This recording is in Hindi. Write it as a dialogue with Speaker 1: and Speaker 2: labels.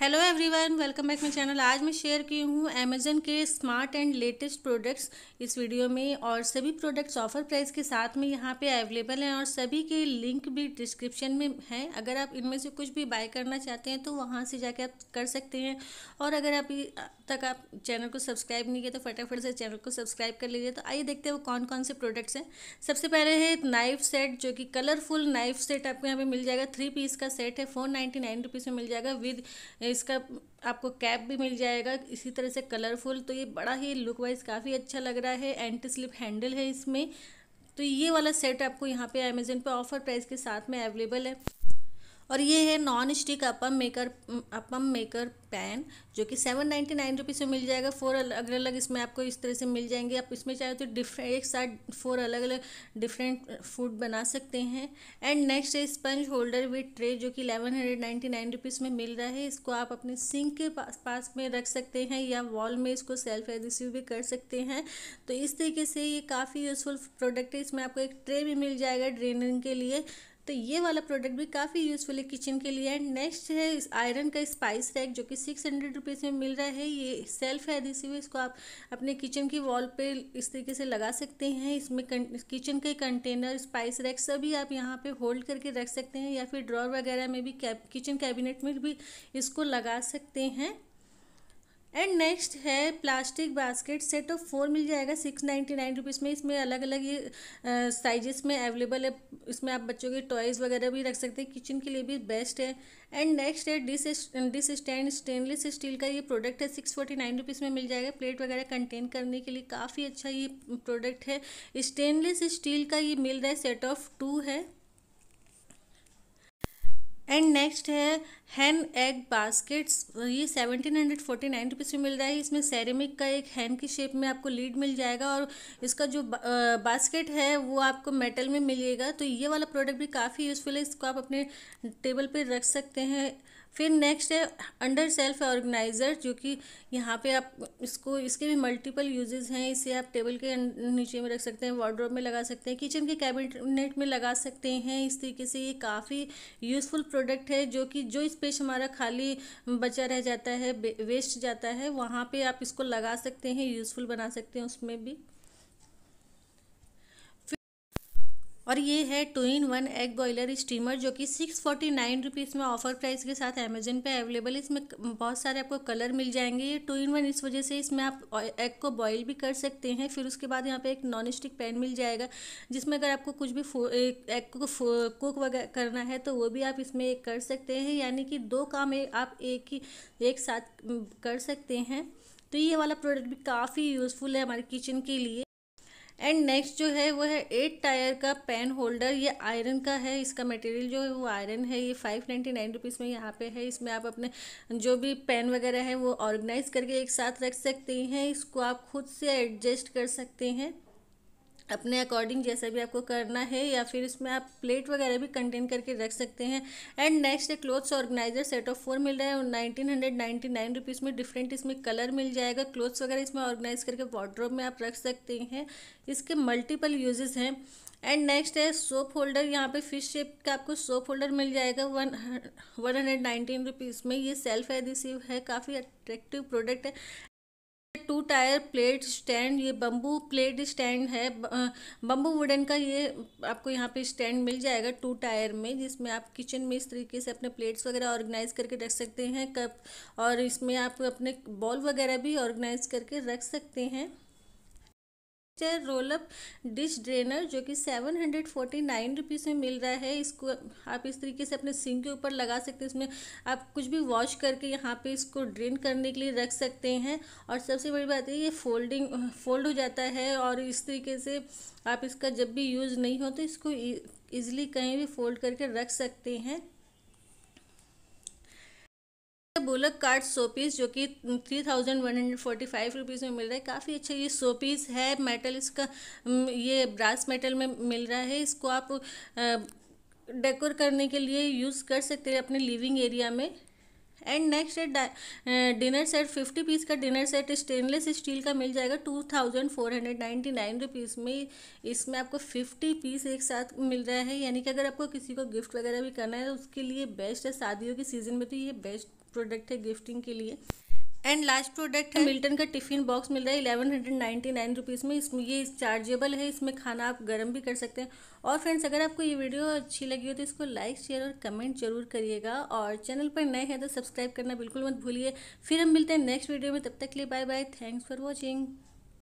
Speaker 1: hello everyone welcome back my channel आज मैं शेयर की हूँ अमेजन के स्मार्ट एंड लेटेस्ट प्रोडक्ट्स इस वीडियो में और सभी प्रोडक्ट्स ऑफर प्राइस के साथ में यहाँ पे अवेलेबल हैं और सभी के लिंक भी डिस्क्रिप्शन में हैं अगर आप इनमें से कुछ भी बाय करना चाहते हैं तो वहाँ से जाके आप कर सकते हैं और अगर आप तक आप चैनल को सब्सक्राइब नहीं किया तो फटाफट से चैनल को सब्सक्राइब कर लीजिए तो आइए देखते हैं वो कौन कौन से प्रोडक्ट्स हैं सबसे पहले है नाइफ सेट जो कि कलरफुल नाइफ सेट आपको यहाँ पर मिल जाएगा थ्री पीस का सेट है फोर नाइन्टी में मिल जाएगा विद इसका आपको कैप भी मिल जाएगा इसी तरह से कलरफुल तो ये बड़ा ही लुक वाइज काफ़ी अच्छा लग रहा है एंटी स्लिप हैंडल है इसमें तो ये वाला सेट आपको यहाँ पे अमेजोन पे ऑफर प्राइस के साथ में अवेलेबल है और ये है non stick appam maker appam maker pan जो कि सेवन नाइन्टी नाइन रुपीज़ में मिल जाएगा फोर अलग अलग इसमें आपको इस तरह से मिल जाएंगे आप इसमें चाहे तो डिफरेंट एक साथ फोर अलग अलग डिफरेंट फूड बना सकते हैं एंड नेक्स्ट है स्पंज होल्डर विथ ट्रे जो कि eleven hundred ninety nine rupees में मिल रहा है इसको आप अपने सिंक के पास पास में रख सकते हैं या वॉल में इसको सेल्फ एडिसिव भी कर सकते हैं तो इस तरीके से ये काफ़ी यूज़फुल प्रोडक्ट है इसमें आपको एक ट्रे भी मिल जाएगा ड्रेनिंग के लिए तो ये वाला प्रोडक्ट भी काफ़ी यूज़फुल है किचन के लिए एंड नेक्स्ट है इस आयरन का स्पाइस रैक जो कि सिक्स हंड्रेड रुपीज़ में मिल रहा है ये सेल्फ है रिसीव इसको आप अपने किचन की वॉल पे इस तरीके से लगा सकते हैं इसमें किचन के कंटेनर स्पाइस रैक सभी आप यहाँ पे होल्ड करके रख सकते हैं या फिर ड्रॉर वगैरह में भी किचन कैबिनेट में भी इसको लगा सकते हैं एंड नेक्स्ट है plastic basket set of four मिल जाएगा सिक्स नाइन्टी नाइन रुपीज़ में इसमें अलग अलग ये साइजेस में अवेलेबल है इसमें आप बच्चों के टॉयज़ वगैरह भी रख सकते हैं किचन के लिए भी बेस्ट है एंड नेक्स्ट है dish dish stand stainless steel का ये प्रोडक्ट है सिक्स फोर्टी नाइन रुपीज़ में मिल जाएगा प्लेट वगैरह कंटेन करने के लिए काफ़ी अच्छा ये प्रोडक्ट है स्टेनलेस स्टील का ये मिल रहा है सेट ऑफ टू है एंड नेक्स्ट है हैंड एग बास्केट्स ये seventeen hundred forty nine rupees में मिल रहा है इसमें सेरेमिक का एक हैंड की शेप में आपको लीड मिल जाएगा और इसका जो बास्केट है वो आपको मेटल में मिलेगा तो ये वाला प्रोडक्ट भी काफ़ी यूज़फुल है इसको आप अपने टेबल पर रख सकते हैं फिर नेक्स्ट है अंडर सेल्फ ऑर्गेनाइज़र जो कि यहाँ पे आप इसको इसके भी मल्टीपल यूजेस हैं इसे आप टेबल के अं-, नीचे में रख सकते हैं वार्ड्रोब में लगा सकते हैं किचन के कैबिनेट में लगा सकते हैं इस तरीके से ये काफ़ी यूज़फुल प्रोडक्ट है जो कि जो स्पेस हमारा खाली बचा रह जाता है वेस्ट जाता है वहाँ पर आप इसको लगा सकते हैं यूज़फुल बना सकते हैं उसमें भी और ये है two in one egg boiler steamer जो कि सिक्स फोर्टी नाइन रुपीज़ में ऑफर प्राइस के साथ अमेजन पे अवेलेबल इसमें बहुत सारे आपको कलर मिल जाएंगे ये टू इन वन इस वजह से इसमें आप एग को बॉईल भी कर सकते हैं फिर उसके बाद यहाँ पे एक नॉन स्टिक पैन मिल जाएगा जिसमें अगर आपको कुछ भी एग को कुक वगैरह करना है तो वो भी आप इसमें कर सकते हैं यानी कि दो काम आप एक ही एक साथ कर सकते हैं तो ये वाला प्रोडक्ट भी काफ़ी यूज़फुल है हमारे किचन के लिए एंड नेक्स्ट जो है वो है एट टायर का पेन होल्डर ये आयरन का है इसका मटेरियल जो है वो आयरन है ये फाइव नाइन्टी नाइन रुपीज़ में यहाँ पे है इसमें आप अपने जो भी पेन वगैरह है वो ऑर्गेनाइज करके एक साथ रख सकते हैं इसको आप खुद से एडजस्ट कर सकते हैं अपने अकॉर्डिंग जैसा भी आपको करना है या फिर इसमें आप प्लेट वगैरह भी कंटेन करके रख सकते हैं एंड नेक्स्ट है clothes organiser set of four मिल रहा है nineteen hundred ninety nine rupees में डिफरेंट इसमें कलर मिल जाएगा क्लोथ्स वगैरह इसमें ऑर्गेनाइज करके वार्ड्रोब में आप रख सकते हैं इसके मल्टीपल यूजेज़ हैं एंड नेक्स्ट है सोप होल्डर यहाँ पे फिश शेप का आपको सोप होल्डर मिल जाएगा one one hundred nineteen rupees में ये सेल्फ एडिसिव है काफ़ी अट्रैक्टिव प्रोडक्ट है टू टायर प्लेट स्टैंड ये बम्बू प्लेट स्टैंड है बम्बू वुडन का ये आपको यहाँ पे स्टैंड मिल जाएगा टू टायर में जिसमें आप किचन में इस तरीके से अपने प्लेट्स वगैरह ऑर्गेनाइज करके रख सकते हैं कप और इसमें आप अपने बॉल वगैरह भी ऑर्गेनाइज करके रख सकते हैं रोल अप डिश ड्रेनर जो कि seven hundred forty nine rupees में मिल रहा है इसको आप इस तरीके से अपने सिंक के ऊपर लगा सकते हैं इसमें आप कुछ भी वॉश करके यहाँ पे इसको ड्रेन करने के लिए रख सकते हैं और सबसे बड़ी बात है ये फोल्डिंग फोल्ड हो जाता है और इस तरीके से आप इसका जब भी यूज़ नहीं हो तो इसको ईज़िली कहीं भी फोल्ड करके रख सकते हैं बुलक कार्ड सो पीस जो कि three thousand one hundred forty five rupees में मिल रहा है काफ़ी अच्छा ये सो पीस है मेटल इसका ये ब्रास मेटल में मिल रहा है इसको आप डेकोर करने के लिए यूज़ कर सकते हैं अपने लिविंग एरिया में एंड नेक्स्ट है डिनर सेट फिफ्टी पीस का डिनर सेट स्टेनलेस स्टील का मिल जाएगा two thousand four hundred ninety nine rupees में इसमें आपको फिफ्टी पीस एक साथ मिल रहा है यानी कि अगर आपको किसी को गिफ्ट वगैरह भी करना है तो उसके लिए बेस्ट है शादियों के सीज़न में तो ये बेस्ट प्रोडक्ट है गिफ्टिंग के लिए एंड लास्ट प्रोडक्ट है मिल्टन का टिफ़िन बॉक्स मिल रहा है eleven hundred ninety nine rupees में इसमें ये चार्जेबल है इसमें खाना आप गर्म भी कर सकते हैं और फ्रेंड्स अगर आपको ये वीडियो अच्छी लगी हो तो इसको लाइक शेयर और कमेंट जरूर करिएगा और चैनल पर नए हैं तो सब्सक्राइब करना बिल्कुल मत भूलिए फिर हम मिलते हैं नेक्स्ट वीडियो में तब तक के लिए bye bye thanks for watching